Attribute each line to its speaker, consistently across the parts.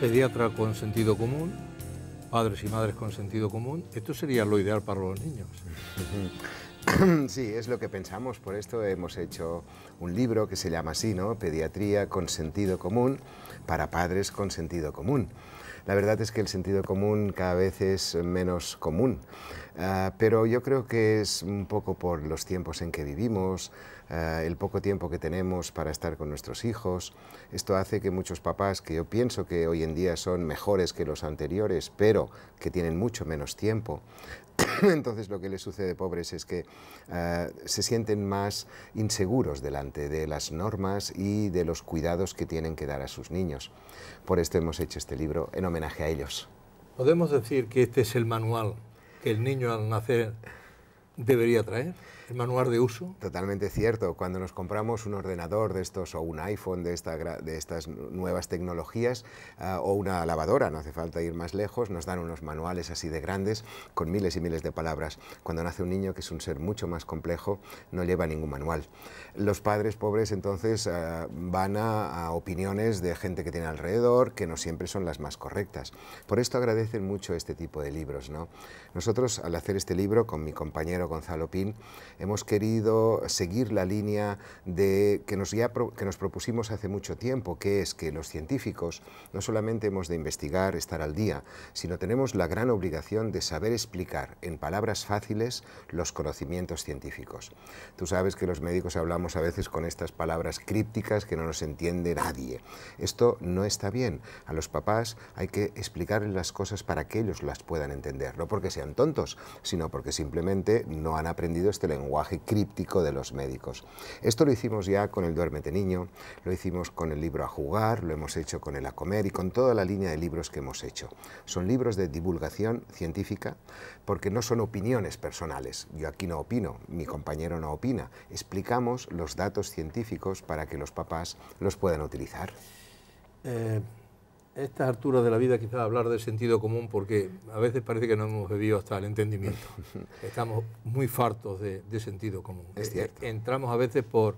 Speaker 1: pediatra con sentido común, padres y madres con sentido común, esto sería lo ideal para los niños.
Speaker 2: Sí, es lo que pensamos, por esto hemos hecho un libro que se llama así, ¿no? Pediatría con sentido común para padres con sentido común. La verdad es que el sentido común cada vez es menos común. Ah, pero yo creo que es un poco por los tiempos en que vivimos, ah, el poco tiempo que tenemos para estar con nuestros hijos. Esto hace que muchos papás, que yo pienso que hoy en día son mejores que los anteriores, pero que tienen mucho menos tiempo, entonces lo que les sucede, pobres, es que ah, se sienten más inseguros delante de las normas y de los cuidados que tienen que dar a sus niños. Por esto hemos hecho este libro en homenaje a ellos.
Speaker 1: Podemos decir que este es el manual que el niño al nacer debería traer? El manual de uso. Totalmente cierto. Cuando nos compramos
Speaker 2: un ordenador de estos o un iPhone de, estas nuevas tecnologías ah, o una lavadora, no hace falta ir más lejos, nos dan unos manuales así de grandes con miles y miles de palabras. Cuando nace un niño, que es un ser mucho más complejo, no lleva ningún manual. Los padres pobres entonces ah, van a, opiniones de gente que tiene alrededor, que no siempre son las más correctas. Por esto agradecen mucho este tipo de libros. Nosotros, al hacer este libro con mi compañero Gonzalo Pin, Hemos querido seguir la línea de, que, nos que nos propusimos hace mucho tiempo, que es que los científicos no solamente hemos de investigar, estar al día, sino tenemos la gran obligación de saber explicar en palabras fáciles los conocimientos científicos. Tú sabes que los médicos hablamos a veces con estas palabras crípticas que no nos entiende nadie. Esto no está bien. A los papás hay que explicarles las cosas para que ellos las puedan entender, no porque sean tontos, sino porque simplemente no han aprendido este lenguaje lenguaje críptico de los médicos. Esto lo hicimos ya con el Duérmete Niño, lo hicimos con el libro A Jugar, lo hemos hecho con el A Comer y con toda la línea de libros que hemos hecho. Son libros de divulgación científica porque no son opiniones personales. Yo aquí no opino, mi compañero no opina. Explicamos los datos científicos para que los papás los puedan utilizar.
Speaker 1: Eh, esta alturas de la vida quizás hablar de sentido común porque a veces parece que no hemos bebido hasta el entendimiento. Estamos muy fartos de, sentido común. Es eh, cierto. Entramos a veces por,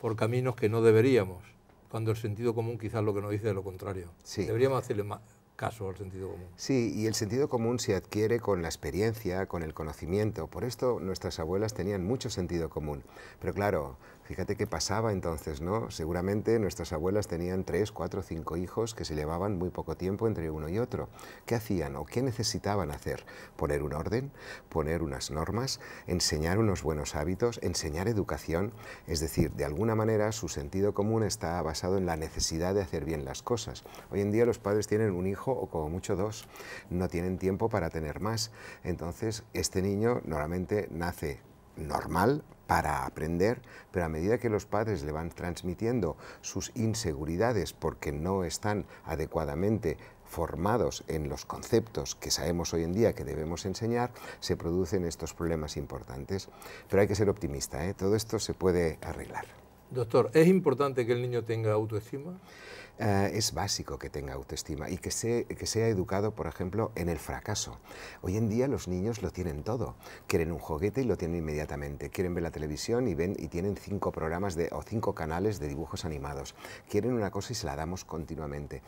Speaker 1: por caminos que no deberíamos, cuando el sentido común quizás lo que nos dice es lo contrario. Deberíamos hacerle más caso al sentido común.
Speaker 2: Sí, y el sentido común se adquiere con la experiencia, con el conocimiento. Por esto nuestras abuelas tenían mucho sentido común. Pero claro, Fíjate qué pasaba entonces, ¿no? Seguramente nuestras abuelas tenían tres, cuatro, cinco hijos que se llevaban muy poco tiempo entre uno y otro. ¿Qué hacían o qué necesitaban hacer? Poner un orden, poner unas normas, enseñar unos buenos hábitos, enseñar educación. Es decir, de alguna manera su sentido común está basado en la necesidad de hacer bien las cosas. Hoy en día los padres tienen un hijo o como mucho dos. No tienen tiempo para tener más. Entonces, este niño normalmente nace normal para aprender, pero a medida que los padres le van transmitiendo sus inseguridades porque no están adecuadamente formados en los conceptos que sabemos hoy en día que debemos enseñar, se producen estos problemas importantes. Pero hay que ser optimista, ¿eh? todo esto se puede arreglar.
Speaker 1: Doctor, ¿es importante que el niño tenga autoestima?
Speaker 2: Ah, es básico que tenga autoestima y que, sea educado, por ejemplo, en el fracaso. Hoy en día los niños lo tienen todo. Quieren un juguete y lo tienen inmediatamente. Quieren ver la televisión y ven tienen cinco programas de, o cinco canales de dibujos animados. Quieren una cosa y se la damos continuamente.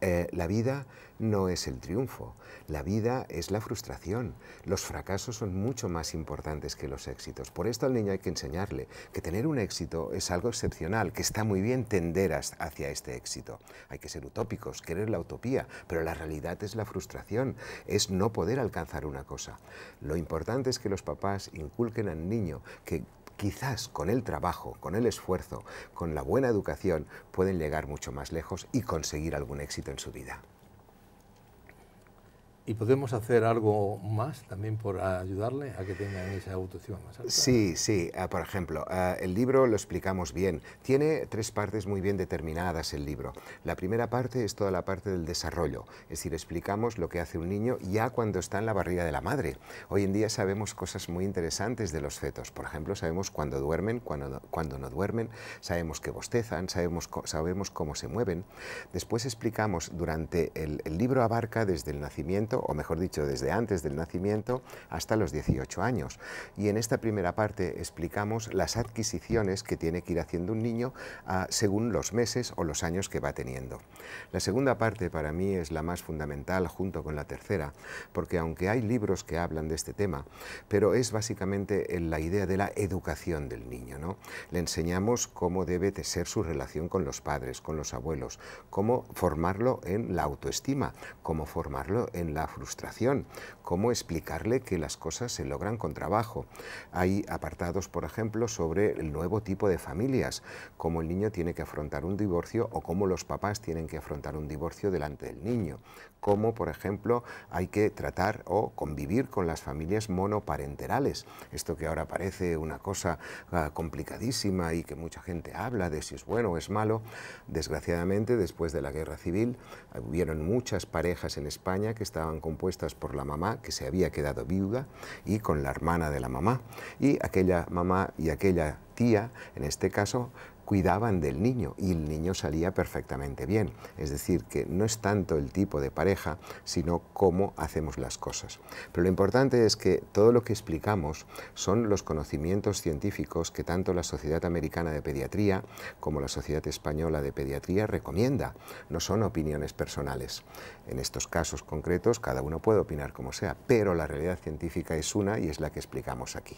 Speaker 2: Eh, la vida no es el triunfo, la vida es la frustración. Los fracasos son mucho más importantes que los éxitos. Por esto al niño hay que enseñarle que tener un éxito es algo excepcional, que está muy bien tender hacia este éxito. Hay que ser utópicos, querer la utopía, pero la realidad es la frustración, es no poder alcanzar una cosa. Lo importante es que los papás inculquen al niño que quizás con el trabajo, con el esfuerzo, con la buena educación, pueden llegar mucho más lejos y conseguir algún éxito en su vida.
Speaker 1: ¿Y podemos hacer algo más también por ayudarle a que tenga esa autoestima más alta? Sí,
Speaker 2: sí. Ah, por ejemplo, ah, el libro lo explicamos bien. Tiene tres partes muy bien determinadas el libro. La primera parte es toda la parte del desarrollo. Es decir, explicamos lo que hace un niño ya cuando está en la barriga de la madre. Hoy en día sabemos cosas muy interesantes de los fetos. Por ejemplo, sabemos cuándo duermen, cuándo, cuando no duermen, sabemos que bostezan, sabemos, sabemos cómo se mueven. Después explicamos durante el libro abarca desde el nacimiento o mejor dicho, desde antes del nacimiento hasta los 18 años. Y en esta primera parte explicamos las adquisiciones que tiene que ir haciendo un niño ah, según los meses o los años que va teniendo. La segunda parte para mí es la más fundamental junto con la tercera, porque aunque hay libros que hablan de este tema, pero es básicamente la idea de la educación del niño. ¿no? Le enseñamos cómo debe de ser su relación con los padres, con los abuelos, cómo formarlo en la autoestima, cómo formarlo en la frustración, cómo explicarle que las cosas se logran con trabajo. Hay apartados, por ejemplo, sobre el nuevo tipo de familias, cómo el niño tiene que afrontar un divorcio o cómo los papás tienen que afrontar un divorcio delante del niño, como, por ejemplo, hay que tratar o convivir con las familias monoparenterales. Esto que ahora parece una cosa ah, complicadísima y que mucha gente habla de si es bueno o es malo, desgraciadamente después de la guerra civil hubieron muchas parejas en España que estaban compuestas por la mamá, que se había quedado viuda, y con la hermana de la mamá. Y aquella mamá y aquella tía, en este caso, cuidaban del niño y el niño salía perfectamente bien. Es decir, que no es tanto el tipo de pareja, sino cómo hacemos las cosas. Pero lo importante es que todo lo que explicamos son los conocimientos científicos que tanto la Sociedad Americana de Pediatría como la Sociedad Española de Pediatría recomienda. No son opiniones personales. En estos casos concretos cada uno puede opinar como sea, pero la realidad científica es una y es la que explicamos aquí.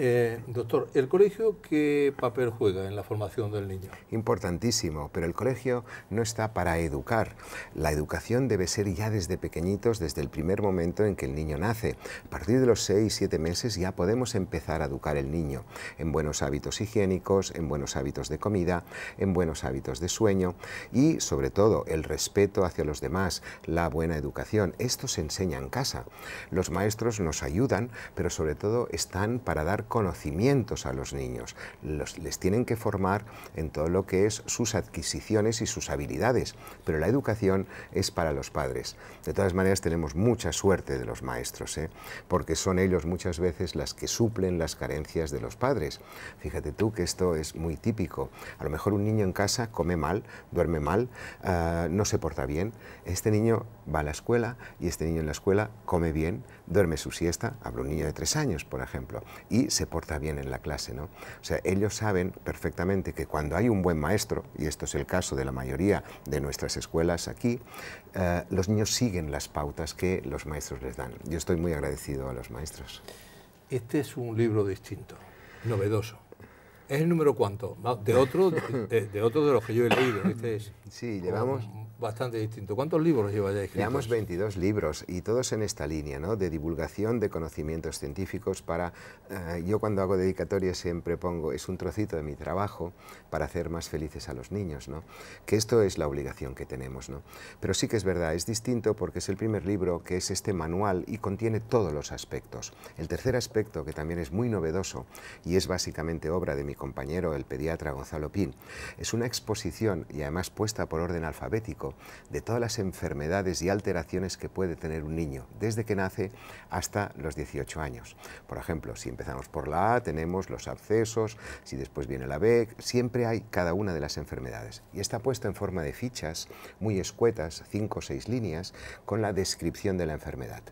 Speaker 1: Eh, doctor, ¿el colegio qué papel juega en la formación del niño?
Speaker 2: Importantísimo, pero el colegio no está para educar. La educación debe ser ya desde pequeñitos, desde el primer momento en que el niño nace. A partir de los 6, siete meses ya podemos empezar a educar al niño en buenos hábitos higiénicos, en buenos hábitos de comida, en buenos hábitos de sueño y, sobre todo, el respeto hacia los demás, la buena educación. Esto se enseña en casa. Los maestros nos ayudan, pero sobre todo están para dar conocimientos a los niños, los, les tienen que formar en todo lo que es sus adquisiciones y sus habilidades, pero la educación es para los padres. De todas maneras, tenemos mucha suerte de los maestros, ¿eh? porque son ellos muchas veces las que suplen las carencias de los padres. Fíjate tú que esto es muy típico. A lo mejor un niño en casa come mal, duerme mal, ah, no se porta bien. Este niño va a la escuela y este niño en la escuela come bien, duerme su siesta, hablo un niño de tres años, por ejemplo, y se porta bien en la clase. ¿no? O sea, ellos saben perfectamente que cuando hay un buen maestro, y esto es el caso de la mayoría de nuestras escuelas aquí, eh, los niños siguen las pautas que los maestros les dan. Yo estoy muy agradecido a los maestros.
Speaker 1: Este es un libro distinto, novedoso. ¿Es el número cuánto? ¿De otro de, de los que yo he leído? Este sí, llevamos bastante distinto. ¿Cuántos
Speaker 2: libros lleva ya escritos? Llevamos 22 libros y todos en esta línea, De divulgación de conocimientos científicos para... Eh, yo cuando hago dedicatoria siempre pongo, es un trocito de mi trabajo para hacer más felices a los niños, ¿no? Que esto es la obligación que tenemos, ¿no? Pero sí que es verdad, es distinto porque es el primer libro que es este manual y contiene todos los aspectos. El tercer aspecto, que también es muy novedoso y es básicamente obra de mi compañero, el pediatra Gonzalo Pin, es una exposición y además puesta por orden alfabético de todas las enfermedades y alteraciones que puede tener un niño desde que nace hasta los 18 años. Por ejemplo, si empezamos por la A, tenemos los abscesos, si después viene la B, siempre hay cada una de las enfermedades. Y está puesto en forma de fichas muy escuetas, cinco o seis líneas, con la descripción de la enfermedad.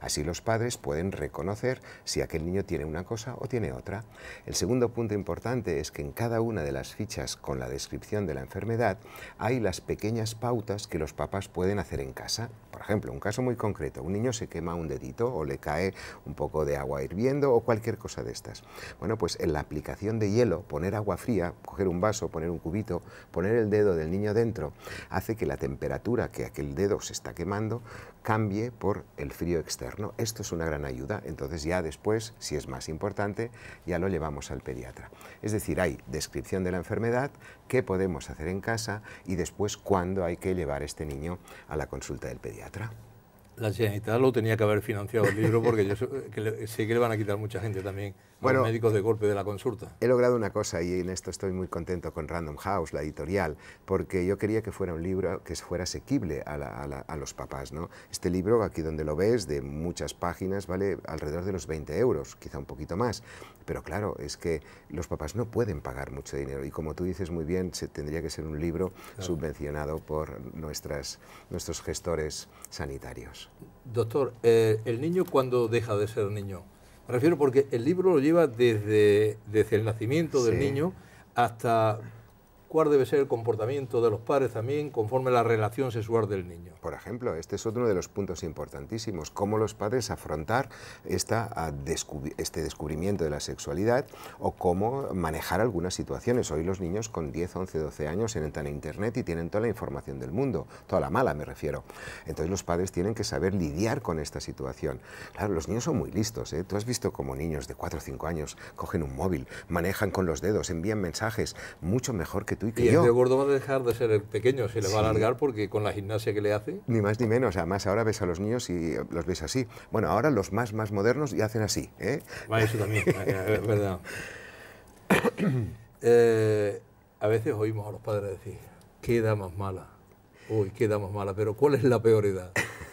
Speaker 2: Así los padres pueden reconocer si aquel niño tiene una cosa o tiene otra. El segundo punto importante es que en cada una de las fichas con la descripción de la enfermedad hay las pequeñas pautas que los papás pueden hacer en casa. Por ejemplo, un caso muy concreto, un niño se quema un dedito o le cae un poco de agua hirviendo o cualquier cosa de estas. Bueno, pues en la aplicación de hielo, poner agua fría, coger un vaso, poner un cubito, poner el dedo del niño dentro, hace que la temperatura que aquel dedo se está quemando cambie por el frío externo. Esto es una gran ayuda. Entonces ya después, si es más importante, ya lo llevamos al pediatra. Es decir, hay descripción de la enfermedad, qué podemos hacer en casa y después cuándo hay que llevar este niño a la consulta del pediatra.
Speaker 1: La Generalitat lo tenía que haber financiado el libro porque yo sé que le van a quitar mucha gente también bueno, médicos de golpe de la consulta.
Speaker 2: He logrado una cosa y en esto estoy muy contento con Random House, la editorial, porque yo quería que fuera un libro que fuera asequible a, los papás. ¿no? Este libro, aquí donde lo ves, de muchas páginas, vale alrededor de los 20 euros, quizá un poquito más. Pero claro, es que los papás no pueden pagar mucho dinero y como tú dices muy bien, tendría que ser un libro subvencionado por nuestras, nuestros gestores sanitarios.
Speaker 1: Doctor, eh, ¿el niño cuándo deja de ser niño? refiero porque el libro lo lleva desde, desde el nacimiento del niño hasta cuál debe ser el comportamiento de los padres también conforme la relación sexual del niño.
Speaker 2: Por ejemplo, este es otro de los puntos importantísimos, cómo los padres afrontar esta, ah, este descubrimiento de la sexualidad o cómo manejar algunas situaciones. Hoy los niños con 10, 11, 12 años entran a Internet y tienen toda la información del mundo, toda la mala me refiero. Entonces los padres tienen que saber lidiar con esta situación. Claro, los niños son muy listos, ¿eh? tú has visto cómo niños de 4 o 5 años cogen un móvil, manejan con los dedos, envían mensajes, mucho mejor que tú y el de
Speaker 1: gordo va a dejar de ser el pequeño, se le va a alargar porque con la gimnasia que le hace...
Speaker 2: Ni más ni menos, además ahora ves a los niños y los ves así. Bueno, ahora los más, más modernos y hacen así.
Speaker 1: ¿eh? eso también, eh, es verdad. Eh, a veces oímos a los padres decir, qué edad más mala, uy, qué edad más mala, pero ¿cuál es la peor edad?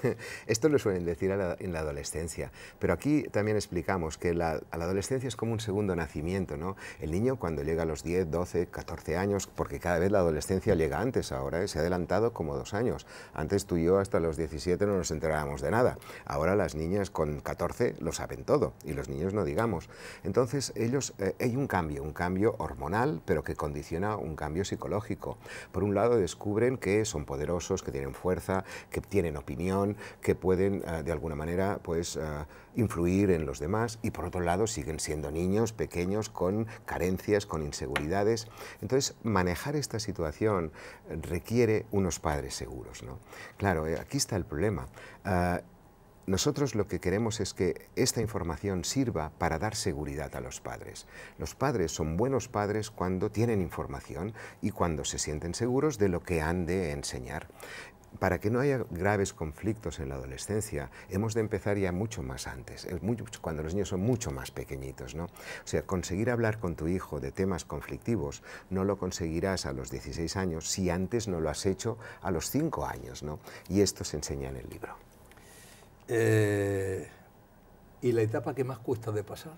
Speaker 2: Esto lo suelen decir en la adolescencia, pero aquí también explicamos que la, la adolescencia es como un segundo nacimiento, ¿no? El niño cuando llega a los 10, 12, 14 años, porque cada vez la adolescencia llega antes ahora, ¿eh? se ha adelantado como dos años. Antes tú y yo hasta los 17 no nos enterábamos de nada. Ahora las niñas con 14 lo saben todo y los niños no digamos. Entonces ellos, eh, hay un cambio, un cambio hormonal, pero que condiciona un cambio psicológico. Por un lado descubren que son poderosos, que tienen fuerza, que tienen opinión, que pueden ah, de alguna manera pues, ah, influir en los demás y por otro lado siguen siendo niños pequeños con carencias, con inseguridades. Entonces manejar esta situación requiere unos padres seguros. Claro, eh, aquí está el problema. Ah, nosotros lo que queremos es que esta información sirva para dar seguridad a los padres. Los padres son buenos padres cuando tienen información y cuando se sienten seguros de lo que han de enseñar para que no haya graves conflictos en la adolescencia, hemos de empezar ya mucho más antes, cuando los niños son mucho más pequeñitos. ¿no? O sea, conseguir hablar con tu hijo de temas conflictivos no lo conseguirás a los 16 años si antes no lo has hecho a los 5 años. ¿no? Y esto se enseña en el libro.
Speaker 1: Eh, ¿Y la etapa que más cuesta de pasar?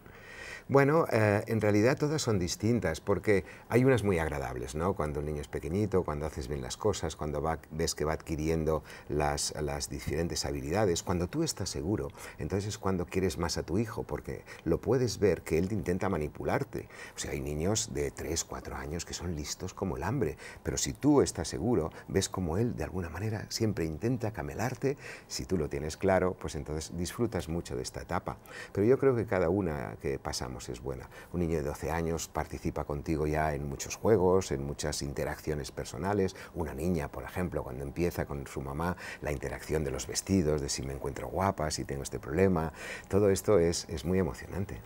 Speaker 2: Bueno, eh, en realidad todas son distintas porque hay unas muy agradables, ¿no? Cuando el niño es pequeñito, cuando haces bien las cosas, cuando ves que va adquiriendo las, las diferentes habilidades, cuando tú estás seguro, entonces es cuando quieres más a tu hijo porque lo puedes ver que él te intenta manipularte. O sea, hay niños de 3, 4 años que son listos como el hambre, pero si tú estás seguro, ves como él de alguna manera siempre intenta camelarte, si tú lo tienes claro, pues entonces disfrutas mucho de esta etapa. Pero yo creo que cada una que pasa es buena. Un niño de 12 años participa contigo ya en muchos juegos, en muchas interacciones personales. Una niña, por ejemplo, cuando empieza con su mamá, la interacción de los vestidos, de si me encuentro guapa, si tengo este problema. Todo esto es muy emocionante.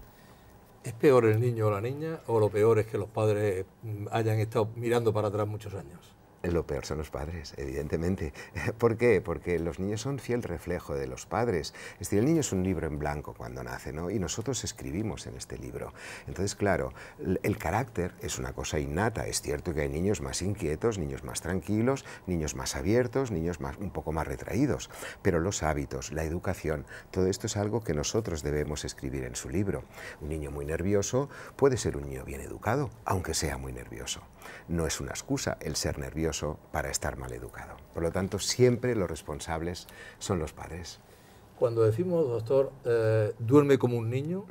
Speaker 1: ¿Es peor el niño o la niña o lo peor es que los padres mm, hayan estado mirando para atrás muchos años?
Speaker 2: Lo peor son los padres, evidentemente. ¿Por qué? Porque los niños son fiel reflejo de los padres. Es decir, el niño es un libro en blanco cuando nace, ¿no? Y nosotros escribimos en este libro. Entonces, claro, el carácter es una cosa innata. Es cierto que hay niños más inquietos, niños más tranquilos, niños más abiertos, niños un poco más retraídos. Pero los hábitos, la educación, todo esto es algo que nosotros debemos escribir en su libro. Un niño muy nervioso puede ser un niño bien educado, aunque sea muy nervioso no es una excusa el ser nervioso para estar mal educado. Por lo tanto, siempre los responsables son los padres.
Speaker 1: Cuando decimos, doctor, eh, duerme como un niño,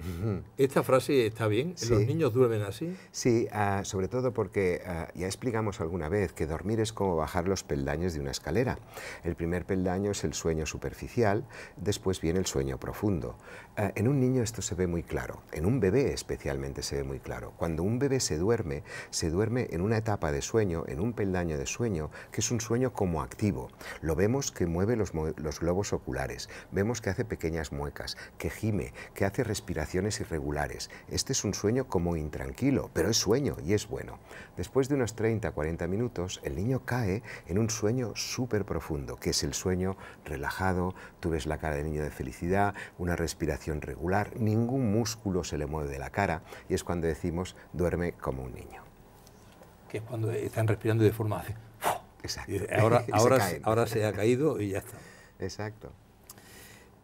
Speaker 1: ¿esta frase está bien? ¿eh? ¿Los niños duermen así?
Speaker 2: Sí, ah, sobre todo porque ah, ya explicamos alguna vez que dormir es como bajar los peldaños de una escalera. El primer peldaño es el sueño superficial, después viene el sueño profundo. Ah, en un niño esto se ve muy claro, en un bebé especialmente se ve muy claro. Cuando un bebé se duerme, se duerme en una etapa de sueño, en un peldaño de sueño, que es un sueño como activo. Lo vemos que mueve los, los globos oculares, vemos que hace pequeñas muecas, que gime, que hace respiraciones irregulares. Este es un sueño como intranquilo, pero es sueño y es bueno. Después de unos 30-40 minutos, el niño cae en un sueño súper profundo, que es el sueño relajado, tú ves la cara del niño de felicidad, una respiración regular, ningún músculo se le mueve de la cara y es cuando decimos duerme como un niño.
Speaker 1: Que es cuando están respirando de forma... Exacto. ahora se ha caído y ya está. Exacto.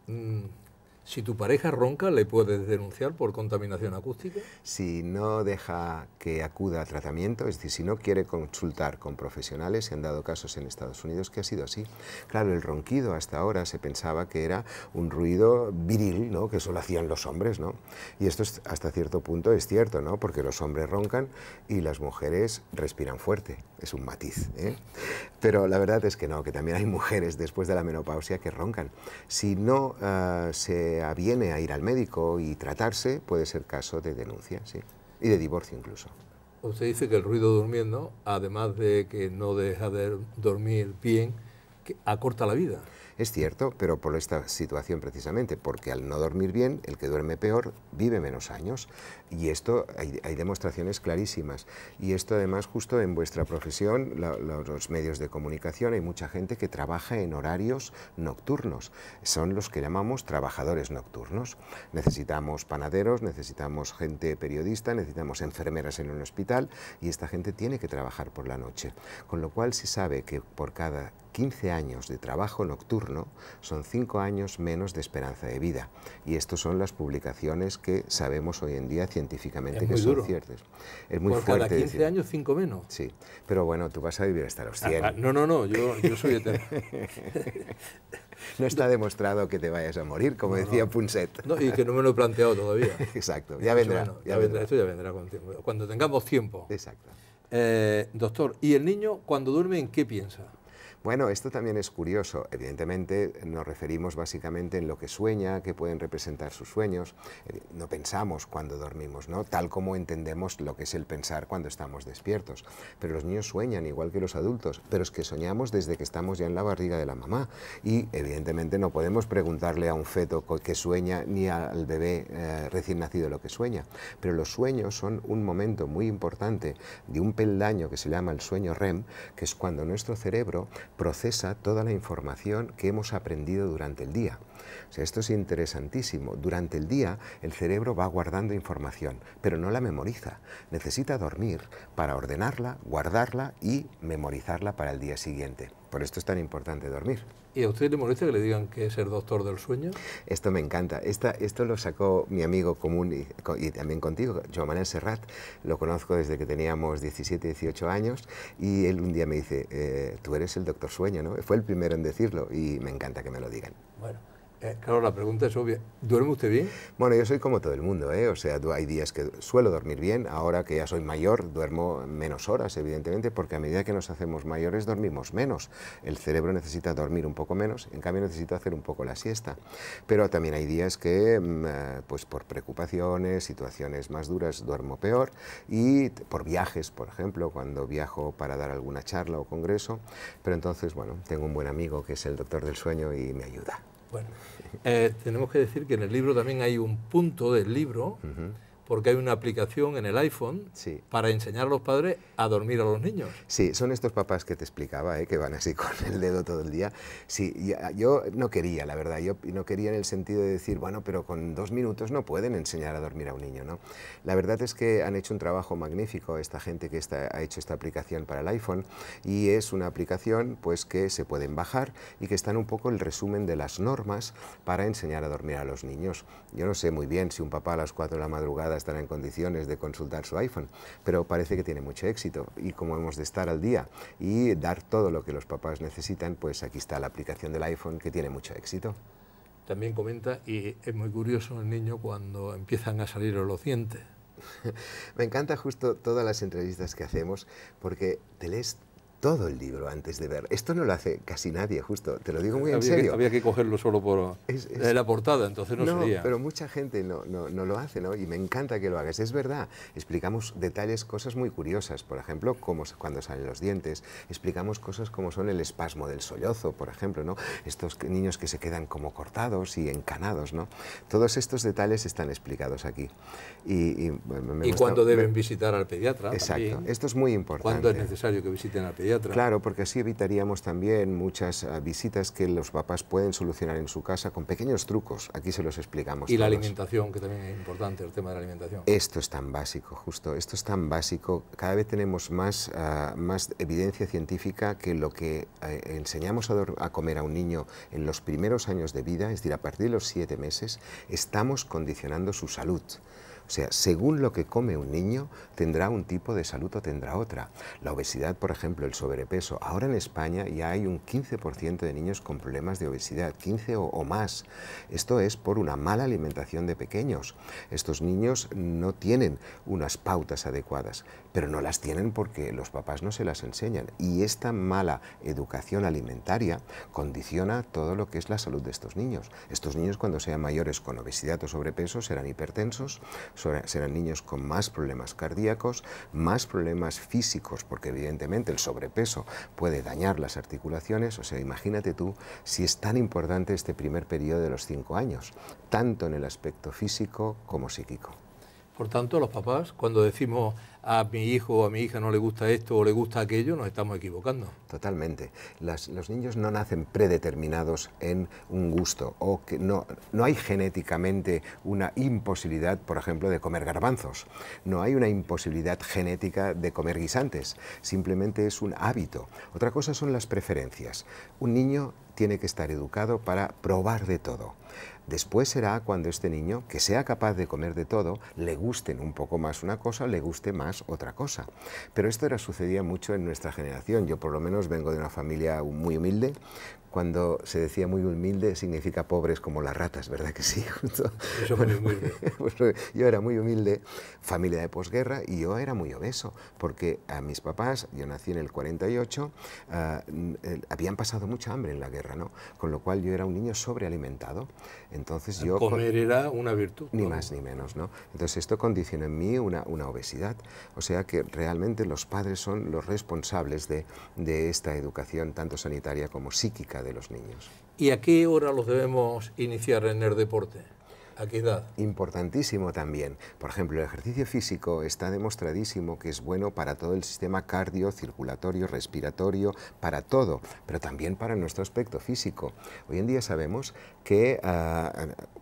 Speaker 1: 嗯。Si tu pareja ronca, ¿le puedes denunciar por contaminación acústica?
Speaker 2: Si no deja que acuda a tratamiento, es decir, si no quiere consultar con profesionales, se han dado casos en Estados Unidos que ha sido así. Claro, el ronquido hasta ahora se pensaba que era un ruido viril, ¿no? que solo hacían los hombres, ¿no? Y esto es, hasta cierto punto es cierto, ¿no? porque los hombres roncan y las mujeres respiran fuerte, es un matiz. ¿eh? Pero la verdad es que no, que también hay mujeres después de la menopausia que roncan. Si no ah, se eh, viene aviene a ir al médico y tratarse, puede ser caso de denuncia, sí, y de divorcio incluso.
Speaker 1: Usted dice que el ruido durmiendo, además de que no deja de dormir bien, que acorta la vida.
Speaker 2: Es cierto, pero por esta situación precisamente, porque al no dormir bien, el que duerme peor vive menos años. Y esto hay, demostraciones clarísimas. Y esto además justo en vuestra profesión, los medios de comunicación, hay mucha gente que trabaja en horarios nocturnos. Son los que llamamos trabajadores nocturnos. Necesitamos panaderos, necesitamos gente periodista, necesitamos enfermeras en un hospital y esta gente tiene que trabajar por la noche. Con lo cual se sabe que por cada 15 años de trabajo nocturno son 5 años menos de esperanza de vida. Y estas son las publicaciones que sabemos hoy en día científicamente que son ciertas. Es muy Por Cada 15
Speaker 1: años, 5 menos.
Speaker 2: Sí, pero bueno, tú vas a vivir hasta los 100. Ah, ah, no, no,
Speaker 1: no, yo, soy eterno.
Speaker 2: no está demostrado que te vayas a morir, como decía Punset. No, y que
Speaker 1: no me lo he planteado todavía. Exacto, ya vendrá. ya, vendrá, Esto ya vendrá cuando tengamos tiempo. Exacto. Eh,
Speaker 2: doctor, ¿y el niño cuando duerme en qué piensa? Bueno, esto también es curioso. Evidentemente nos referimos básicamente en lo que sueña, que pueden representar sus sueños. Eh, no pensamos cuando dormimos, ¿no? Tal como entendemos lo que es el pensar cuando estamos despiertos. Pero los niños sueñan igual que los adultos, pero es que soñamos desde que estamos ya en la barriga de la mamá. Y evidentemente no podemos preguntarle a un feto que sueña ni al bebé eh, recién nacido lo que sueña. Pero los sueños son un momento muy importante de un peldaño que se llama el sueño REM, que es cuando nuestro cerebro procesa toda la información que hemos aprendido durante el día. esto es interesantísimo. Durante el día el cerebro va guardando información, pero no la memoriza. Necesita dormir para ordenarla, guardarla y memorizarla para el día siguiente. Por esto es tan importante dormir.
Speaker 1: ¿Y a usted le molesta que le digan que es el doctor del sueño?
Speaker 2: Esto me encanta. Esta, esto lo sacó mi amigo común y, también contigo, Joan Manuel Serrat. Lo conozco desde que teníamos 17, 18 años y él un día me dice, eh, tú eres el doctor sueño, ¿no? Fue el primero en decirlo y me
Speaker 1: encanta que me lo digan. Bueno. Eh, claro, la pregunta es obvia.
Speaker 2: ¿Duerme usted bien? Bueno, yo soy como todo el mundo, ¿eh? O sea, hay días que suelo dormir bien, ahora que ya soy mayor duermo menos horas, evidentemente, porque a medida que nos hacemos mayores dormimos menos. El cerebro necesita dormir un poco menos, en cambio necesita hacer un poco la siesta. Pero también hay días que, mm, eh, pues por preocupaciones, situaciones más duras, duermo peor y por viajes, por ejemplo, cuando viajo para dar alguna charla o congreso, pero entonces, bueno, tengo un buen amigo que es el doctor del sueño
Speaker 1: y me ayuda. Bueno, eh, tenemos que decir que en el libro también hay un punto del libro porque hay una aplicación en el iPhone para enseñar a los padres a dormir a los niños.
Speaker 2: Sí, son estos papás que te explicaba, ¿eh? que van así con el dedo todo el día. Sí, ah, yo no quería, la verdad, yo no quería en el sentido de decir, bueno, pero con dos minutos no pueden enseñar a dormir a un niño, ¿no? La verdad es que han hecho un trabajo magnífico esta gente que está, ha hecho esta aplicación para el iPhone y es una aplicación pues que se pueden bajar y que están un poco el resumen de las normas para enseñar a dormir a los niños. Yo no sé muy bien si un papá a las 4 de la madrugada estar en condiciones de consultar su iPhone, pero parece que tiene mucho éxito y como hemos de estar al día y dar todo lo que los papás necesitan, pues aquí está la aplicación del iPhone que tiene mucho éxito.
Speaker 1: También comenta, y es muy curioso el niño cuando empiezan a salir los dientes.
Speaker 2: Me encanta justo todas las entrevistas que hacemos porque te lees todo el libro antes de ver. Esto no lo hace casi nadie, justo, te lo digo muy en serio. había
Speaker 1: que cogerlo solo por la portada, entonces no, sería. pero
Speaker 2: mucha gente no, no, no, lo hace, ¿no? Y me encanta que lo hagas, es verdad. Explicamos detalles, cosas muy curiosas, por ejemplo, cómo, cuando salen los dientes, explicamos cosas como son el espasmo del sollozo, por ejemplo, ¿no? Estos niños que se quedan como cortados y encanados, ¿no? Todos estos detalles están explicados aquí. Y, y, cuándo deben
Speaker 1: visitar al pediatra. Exacto,
Speaker 2: esto es muy importante. ¿Cuándo es necesario
Speaker 1: que visiten al pediatra? Claro,
Speaker 2: porque así evitaríamos también muchas ah, visitas que los papás pueden solucionar en su casa con pequeños trucos. Aquí se los explicamos. Y la alimentación,
Speaker 1: que también es importante, el tema de la alimentación.
Speaker 2: Esto es tan básico, justo. Esto es tan básico. Cada vez tenemos más, ah, evidencia científica que lo que ah, enseñamos a comer a un niño en los primeros años de vida, es decir, a partir de los siete meses, estamos condicionando su salud. O sea, según lo que come un niño, tendrá un tipo de salud o tendrá otra. La obesidad, por ejemplo, el sobrepeso. Ahora en España ya hay un 15% de niños con problemas de obesidad, 15 o, o más. Esto es por una mala alimentación de pequeños. Estos niños no tienen unas pautas adecuadas pero no las tienen porque los papás no se las enseñan. Y esta mala educación alimentaria condiciona todo lo que es la salud de estos niños. Estos niños cuando sean mayores con obesidad o sobrepeso serán hipertensos, serán niños con más problemas cardíacos, más problemas físicos, porque evidentemente el sobrepeso puede dañar las articulaciones. O sea, imagínate tú si es tan importante este primer periodo de los cinco años, tanto en el aspecto físico como psíquico.
Speaker 1: Por tanto, los papás, cuando decimos a mi hijo o a mi hija no le gusta esto o le gusta aquello, nos estamos equivocando.
Speaker 2: Totalmente. los niños no nacen predeterminados en un gusto o que no, no hay genéticamente una imposibilidad, por ejemplo, de comer garbanzos. No hay una imposibilidad genética de comer guisantes. Simplemente es un hábito. Otra cosa son las preferencias. Un niño tiene que estar educado para probar de todo. Después será cuando este niño, que sea capaz de comer de todo, le gusten un poco más una cosa, le guste más otra cosa. Pero esto era sucedía mucho en nuestra generación. Yo por lo menos vengo de una familia muy humilde, cuando se decía muy humilde significa pobres como las ratas, ¿verdad que sí? Yo, muy pues, pues, yo era muy humilde, familia de posguerra, y yo era muy obeso, porque a mis papás, yo nací en el 48, ah, habían pasado mucha hambre en la guerra, ¿no? Con lo cual yo era un niño sobrealimentado. Entonces ah, yo... Comer era
Speaker 1: una virtud. Ni más
Speaker 2: ni menos, ¿no? Entonces esto condiciona en mí una, una obesidad. O sea que realmente los padres son los responsables de, de esta educación, tanto sanitaria como psíquica de los niños.
Speaker 1: ¿Y a qué hora los debemos iniciar en el deporte? ¿A qué edad?
Speaker 2: Importantísimo también. Por ejemplo, el ejercicio físico está demostradísimo que es bueno para todo el sistema cardio, circulatorio, respiratorio, para todo, pero también para nuestro aspecto físico. Hoy en día sabemos que ah,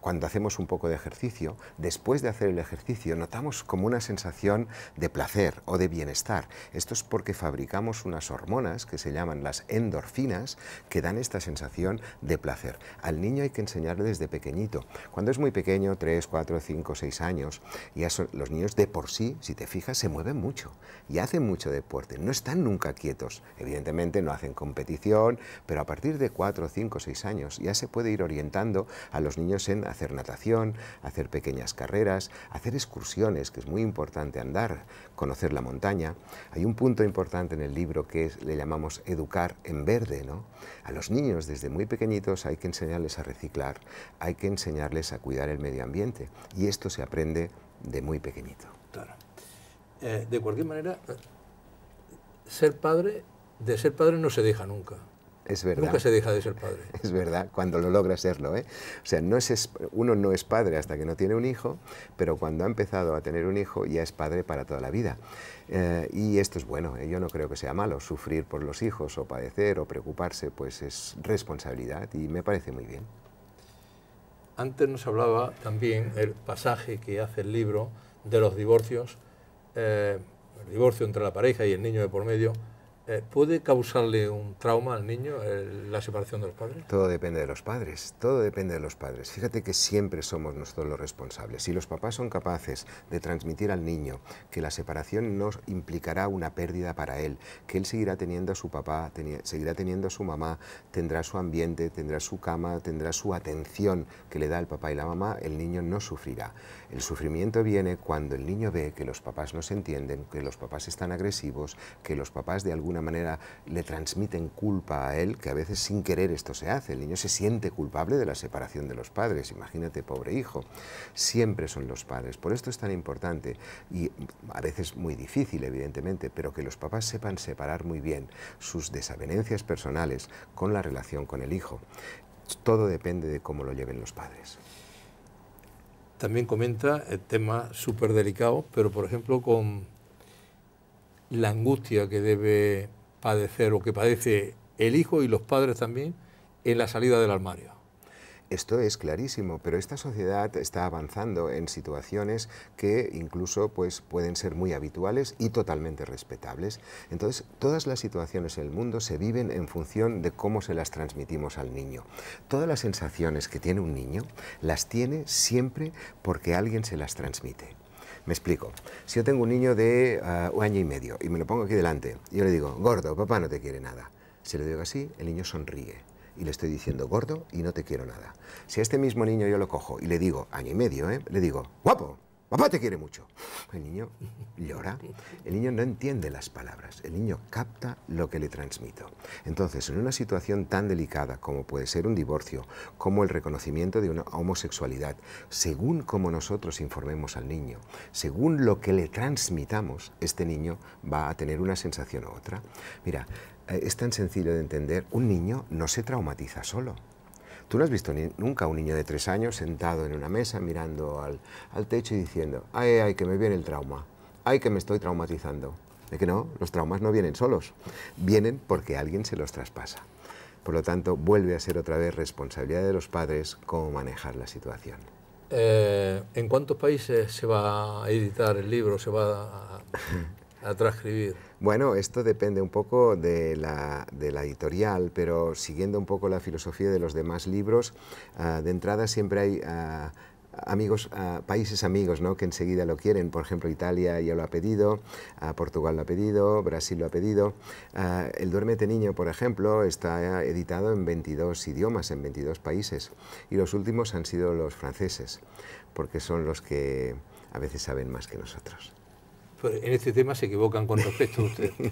Speaker 2: cuando hacemos un poco de ejercicio, después de hacer el ejercicio notamos como una sensación de placer o de bienestar. Esto es porque fabricamos unas hormonas que se llaman las endorfinas que dan esta sensación de placer. Al niño hay que enseñarle desde pequeñito. Cuando es muy pequeño, pequeño, 3, 4, 5, 6 años, y los niños de por sí, si te fijas, se mueven mucho y hacen mucho deporte, no están nunca quietos. Evidentemente no hacen competición, pero a partir de 4, 5, 6 años ya se puede ir orientando a los niños en hacer natación, hacer pequeñas carreras, hacer excursiones, que es muy importante andar, conocer la montaña. Hay un punto importante en el libro que es, le llamamos educar en verde, ¿no? A los niños desde muy pequeñitos hay que enseñarles a reciclar, hay que enseñarles a cuidar el medio ambiente. Y esto se aprende de muy pequeñito.
Speaker 1: Eh, de cualquier manera, ser padre, de ser padre no se deja nunca.
Speaker 2: Es verdad. Nunca se deja de ser padre. Es verdad, cuando lo logra serlo. ¿eh? O sea, no uno no es padre hasta que no tiene un hijo, pero cuando ha empezado a tener un hijo ya es padre para toda la vida. Eh, y esto es bueno, yo no creo que sea malo. Sufrir por los hijos o padecer o preocuparse, pues es responsabilidad y me parece muy bien
Speaker 1: antes nos hablaba también el pasaje que hace el libro de los divorcios, eh, el divorcio entre la pareja y el niño de por medio, eh, ¿Puede causarle un trauma al niño eh, la separación de los padres?
Speaker 2: Todo depende de los padres, todo depende de los padres. Fíjate que siempre somos nosotros los responsables. Si los papás son capaces de transmitir al niño que la separación no implicará una pérdida para él, que él seguirá teniendo a su papá, seguirá teniendo a su mamá, tendrá su ambiente, tendrá su cama, tendrá su atención que le da el papá y la mamá, el niño no sufrirá. El sufrimiento viene cuando el niño ve que los papás no se entienden, que los papás están agresivos, que los papás de alguna manera le transmiten culpa a él, que a veces sin querer esto se hace. El niño se siente culpable de la separación de los padres. Imagínate, pobre hijo. Siempre son los padres. Por esto es tan importante y a veces muy difícil, evidentemente, pero que los papás sepan separar muy bien sus desavenencias personales con la relación con el hijo. Todo depende de cómo lo lleven los padres.
Speaker 1: También comenta el tema súper delicado, pero por ejemplo con la angustia que debe padecer o que padece el hijo y los padres también en la salida del armario.
Speaker 2: Esto es clarísimo, pero esta sociedad está avanzando en situaciones que incluso pues, pueden ser muy habituales y totalmente respetables. Entonces, todas las situaciones en el mundo se viven en función de cómo se las transmitimos al niño. Todas las sensaciones que tiene un niño las tiene siempre porque alguien se las transmite. Me explico. Si yo tengo un niño de ah, un año y medio y me lo pongo aquí delante, yo le digo, gordo, papá no te quiere nada. Si le digo así, el niño sonríe y le estoy diciendo gordo y no te quiero nada. Si a este mismo niño yo lo cojo y le digo, año y medio, ¿eh? le digo, guapo, Papá te quiere mucho. El niño llora. El niño no entiende las palabras. El niño capta lo que le transmito. Entonces, en una situación tan delicada como puede ser un divorcio, como el reconocimiento de una homosexualidad, según como nosotros informemos al niño, según lo que le transmitamos, este niño va a tener una sensación u otra. Mira, eh, es tan sencillo de entender. Un niño no se traumatiza solo Tú no has visto nunca a un niño de tres años sentado en una mesa mirando al, techo y diciendo, ay, ay, que me viene el trauma, ay, que me estoy traumatizando. De que no, los traumas no vienen solos, vienen porque alguien se los traspasa. Por lo tanto, vuelve a ser otra vez responsabilidad de los padres cómo manejar la situación.
Speaker 1: Eh, ¿En cuántos países se va a editar el libro, se va a transcribir?
Speaker 2: Bueno, esto depende un poco de la, editorial, pero siguiendo un poco la filosofía de los demás libros, ah, de entrada siempre hay... Ah, amigos, ah, países amigos, ¿no? Que enseguida lo quieren. Por ejemplo, Italia ya lo ha pedido, Portugal lo ha pedido, Brasil lo ha pedido. el Duérmete Niño, por ejemplo, está editado en 22 idiomas, en 22 países. Y los últimos han sido los franceses, porque son los que a veces saben más que nosotros
Speaker 1: en este tema se equivocan con respecto a usted.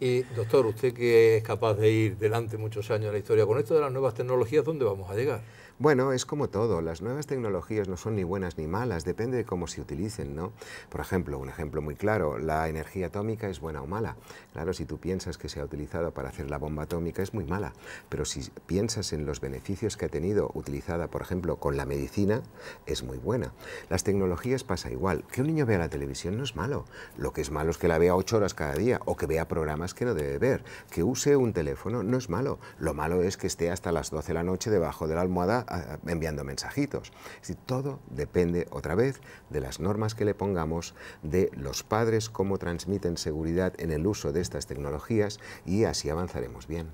Speaker 1: Y doctor, usted que es capaz de ir delante muchos años en la historia, con esto de las nuevas tecnologías, ¿dónde vamos a llegar?
Speaker 2: Bueno, es como todo, las nuevas tecnologías no son ni buenas ni malas, depende de cómo se utilicen, ¿no? Por ejemplo, un ejemplo muy claro, la energía atómica es buena o mala. Claro, si tú piensas que se ha utilizado para hacer la bomba atómica es muy mala, pero si piensas en los beneficios que ha tenido utilizada, por ejemplo, con la medicina, es muy buena. Las tecnologías pasa igual, que un niño vea la televisión no es malo, lo que es malo es que la vea ocho horas cada día o que vea programas que no debe ver, que use un teléfono no es malo, lo malo es que esté hasta las 12 de la noche debajo de la almohada enviando mensajitos. Es todo depende otra vez de las normas que le pongamos, de los padres, cómo transmiten seguridad en el uso de estas tecnologías y así avanzaremos bien.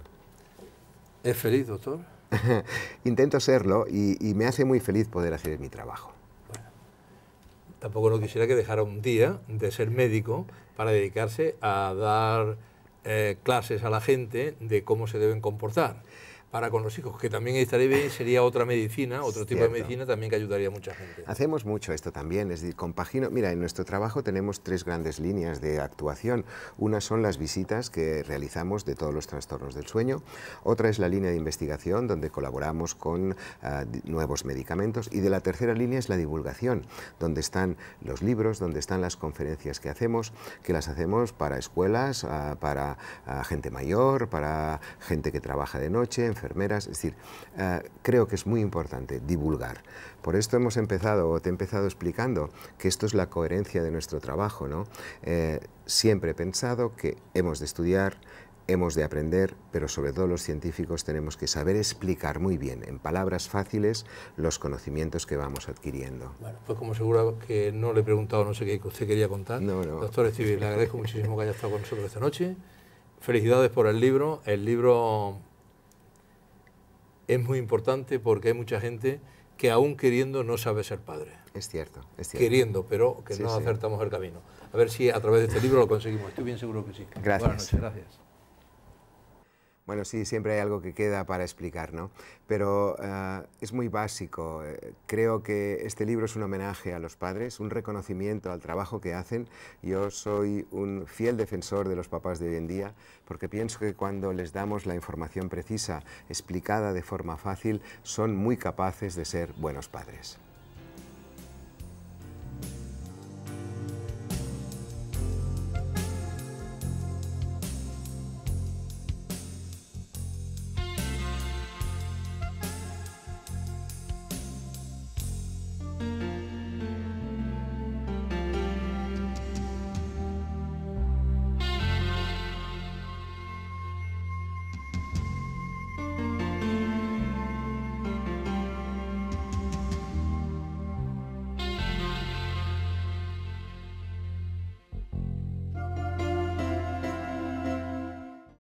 Speaker 1: ¿Es feliz, doctor?
Speaker 2: Intento serlo y, me hace muy feliz poder hacer mi trabajo
Speaker 1: tampoco no quisiera que dejara un día de ser médico para dedicarse a dar eh, clases a la gente de cómo se deben comportar para con los hijos, que también estaría sería otra medicina, otro tipo de medicina también que ayudaría a mucha
Speaker 2: gente. Hacemos mucho esto también, es decir, compagino. Mira, en nuestro trabajo tenemos tres grandes líneas de actuación. Una son las visitas que realizamos de todos los trastornos del sueño, otra es la línea de investigación donde colaboramos con ah, nuevos medicamentos y de la tercera línea es la divulgación, donde están los libros, donde están las conferencias que hacemos, que las hacemos para escuelas, ah, para ah, gente mayor, para gente que trabaja de noche, es decir, eh, creo que es muy importante divulgar. Por esto hemos empezado, o te he empezado explicando, que esto es la coherencia de nuestro trabajo. ¿no? Eh, siempre he pensado que hemos de estudiar, hemos de aprender, pero sobre todo los científicos tenemos que saber explicar muy bien, en palabras fáciles, los conocimientos que vamos adquiriendo.
Speaker 1: Bueno, pues como seguro que no le he preguntado, no sé qué usted quería contar, doctor Estivir, le agradezco muchísimo que haya estado con nosotros esta noche. Felicidades por el libro, el libro es muy importante porque hay mucha gente que aún queriendo no sabe ser padre. Es cierto, es cierto. Queriendo, pero que no acertamos el camino. A ver si a través de este libro lo conseguimos. Estoy bien seguro que sí. Gracias. Buenas noches, gracias.
Speaker 2: Bueno, sí, siempre hay algo que queda para explicar, ¿no? Pero eh, es muy básico. Creo que este libro es un homenaje a los padres, un reconocimiento al trabajo que hacen. Yo soy un fiel defensor de los papás de hoy en día porque pienso que cuando les damos la información precisa, explicada de forma fácil, son muy capaces de ser buenos padres.